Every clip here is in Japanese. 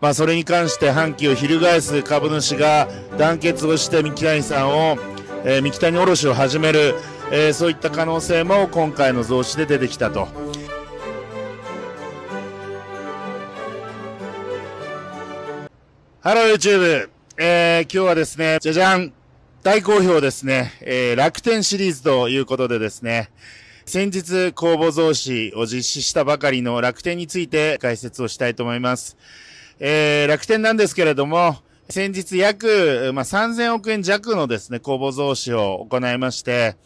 まあ、それに関して反旗を翻す株主が団結をして三木谷さんを、えー、三木谷卸を始める、えー、そういった可能性も今回の増資で出てきたと。ハロー YouTube、えー、今日はですね、じゃじゃん大好評ですね、えー、楽天シリーズということでですね、先日公募増資を実施したばかりの楽天について解説をしたいと思います。えー、楽天なんですけれども、先日約、まあ、3000億円弱のですね、公募増資を行いまして、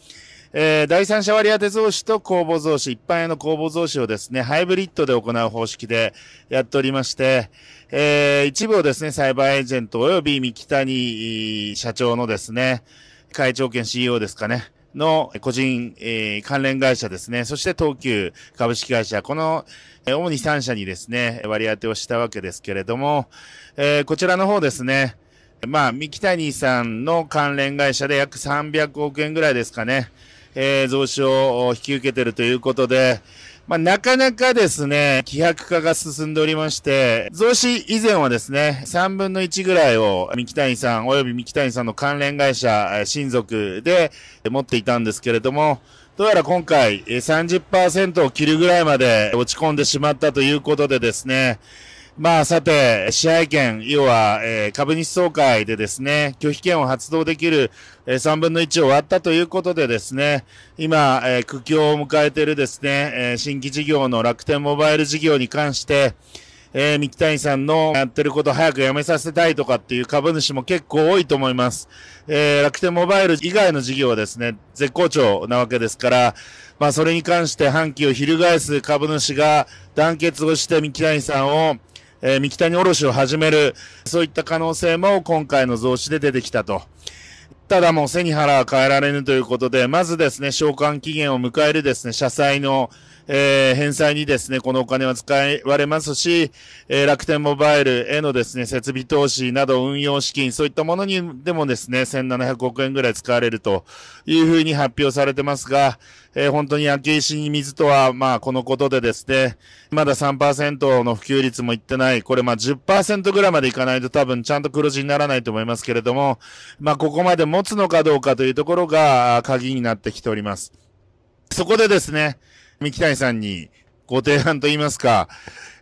えー、第三者割当増資と公募増資、一般への公募増資をですね、ハイブリッドで行う方式でやっておりまして、えー、一部をですね、サイバーエージェント及び三木谷社長のですね、会長兼 CEO ですかね、の個人、えー、関連会社ですね、そして東急株式会社、この、えー、主に3社にですね、割り当てをしたわけですけれども、えー、こちらの方ですね、まあ、三木谷さんの関連会社で約300億円ぐらいですかね、えー、増資を引き受けてるということで、まあ、なかなかですね、希薄化が進んでおりまして、増資以前はですね、3分の1ぐらいを三木谷さん及び三木谷さんの関連会社、親族で持っていたんですけれども、どうやら今回30%を切るぐらいまで落ち込んでしまったということでですね、まあ、さて、支配権、要は、えー、株主総会でですね、拒否権を発動できる、えー、3分の1を割ったということでですね、今、えー、苦境を迎えているですね、えー、新規事業の楽天モバイル事業に関して、えー、三木谷さんのやってること早くやめさせたいとかっていう株主も結構多いと思います。えー、楽天モバイル以外の事業はですね、絶好調なわけですから、まあそれに関して反旗を翻す株主が団結をして三木谷さんをえー、三木谷卸を始める、そういった可能性も今回の増資で出てきたと。ただもう背に腹は変えられぬということで、まずですね、償還期限を迎えるですね、社債のえー、返済にですね、このお金は使われますし、えー、楽天モバイルへのですね、設備投資など運用資金、そういったものにでもですね、1700億円ぐらい使われるというふうに発表されてますが、えー、本当に焼け石に水とは、まあ、このことでですね、まだ3%の普及率もいってない、これまあ10%ぐらいまでいかないと多分ちゃんと黒字にならないと思いますけれども、まあ、ここまで持つのかどうかというところが鍵になってきております。そこでですね、三木谷さんにご提案と言いますか、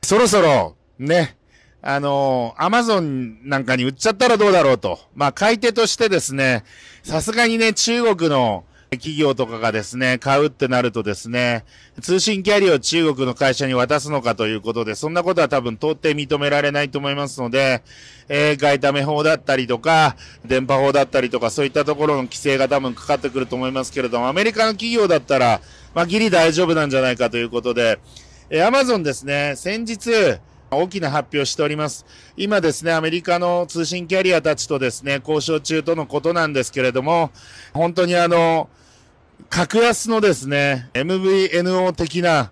そろそろ、ね、あの、アマゾンなんかに売っちゃったらどうだろうと。まあ、買い手としてですね、さすがにね、中国の企業とかがですね、買うってなるとですね、通信キャリアを中国の会社に渡すのかということで、そんなことは多分到底認められないと思いますので、えー、外為法だったりとか、電波法だったりとか、そういったところの規制が多分かかってくると思いますけれども、アメリカの企業だったら、まあ、ギリ大丈夫なんじゃないかということで、えア Amazon ですね、先日、大きな発表しております。今ですね、アメリカの通信キャリアたちとですね、交渉中とのことなんですけれども、本当にあの、格安のですね、MVNO 的な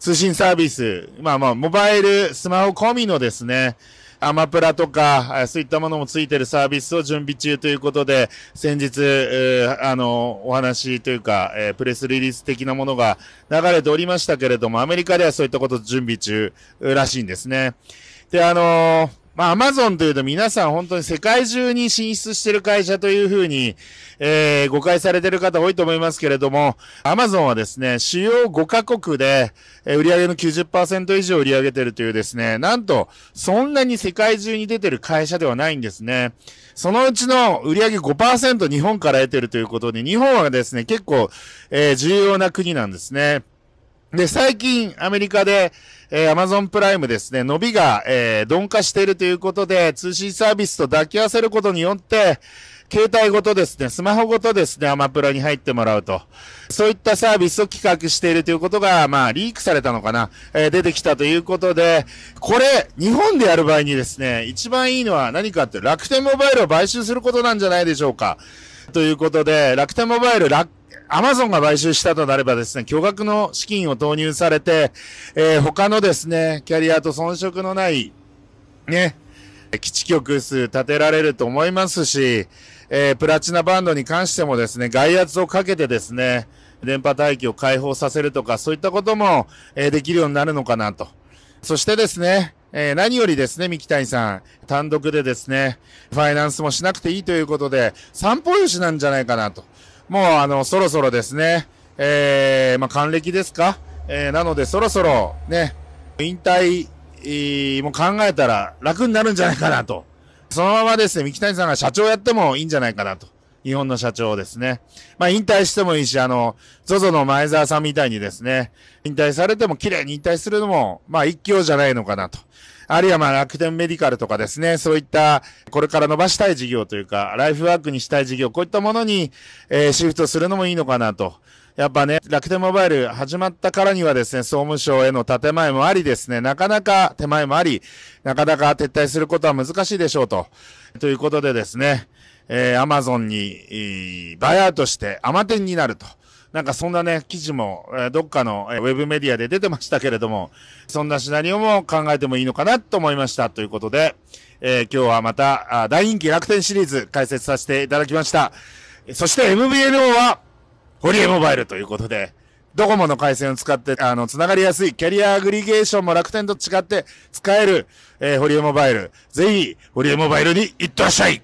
通信サービス、まあまあ、モバイル、スマホ込みのですね、アマプラとか、そういったものもついてるサービスを準備中ということで、先日、あの、お話というか、えー、プレスリリース的なものが流れておりましたけれども、アメリカではそういったこと準備中らしいんですね。で、あのーまあ、アマゾンというと皆さん本当に世界中に進出してる会社というふうに、えー、誤解されてる方多いと思いますけれども、アマゾンはですね、主要5カ国で、えー、売上の90%以上売り上げてるというですね、なんと、そんなに世界中に出てる会社ではないんですね。そのうちの売上5%日本から得てるということで、日本はですね、結構、えー、重要な国なんですね。で、最近、アメリカで、えー、Amazon プライムですね、伸びが、えー、鈍化しているということで、通信サービスと抱き合わせることによって、携帯ごとですね、スマホごとですね、アマプラに入ってもらうと。そういったサービスを企画しているということが、まあ、リークされたのかな、えー、出てきたということで、これ、日本でやる場合にですね、一番いいのは何かって、楽天モバイルを買収することなんじゃないでしょうか。ということで、楽天モバイル、楽アマゾンが買収したとなればですね、巨額の資金を投入されて、えー、他のですね、キャリアと遜色のない、ね、基地局数立てられると思いますし、えー、プラチナバンドに関してもですね、外圧をかけてですね、電波帯域を解放させるとか、そういったことも、えー、できるようになるのかなと。そしてですね、えー、何よりですね、三木谷さん、単独でですね、ファイナンスもしなくていいということで、散歩用紙なんじゃないかなと。もうあの、そろそろですね、えー、まあ、還暦ですかえー、なのでそろそろね、引退、えー、も考えたら楽になるんじゃないかなと。そのままですね、三木谷さんが社長やってもいいんじゃないかなと。日本の社長ですね。まあ、引退してもいいし、あの、ZOZO の前澤さんみたいにですね、引退されても綺麗に引退するのも、まあ、一興じゃないのかなと。あるいはまあ楽天メディカルとかですね、そういったこれから伸ばしたい事業というか、ライフワークにしたい事業、こういったものに、えー、シフトするのもいいのかなと。やっぱね、楽天モバイル始まったからにはですね、総務省への建前もありですね、なかなか手前もあり、なかなか撤退することは難しいでしょうと。ということでですね、えー、アマゾンに、バイアウトしてアマテンになると。なんかそんなね、記事も、えどっかの、えウェブメディアで出てましたけれども、そんなシナリオも考えてもいいのかなと思いました。ということで、えー、今日はまたあ、大人気楽天シリーズ解説させていただきました。そして MBNO は、ホリエモバイルということで、ドコモの回線を使って、あの、つながりやすい、キャリアアグリゲーションも楽天と違って使える、えー、ホリエモバイル。ぜひ、ホリエモバイルに行ってらっしゃい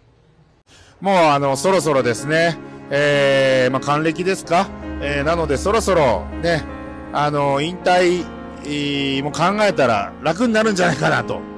もう、あの、そろそろですね、えー、まあ、還暦ですかえー、なのでそろそろね、あの、引退も考えたら楽になるんじゃないかなと。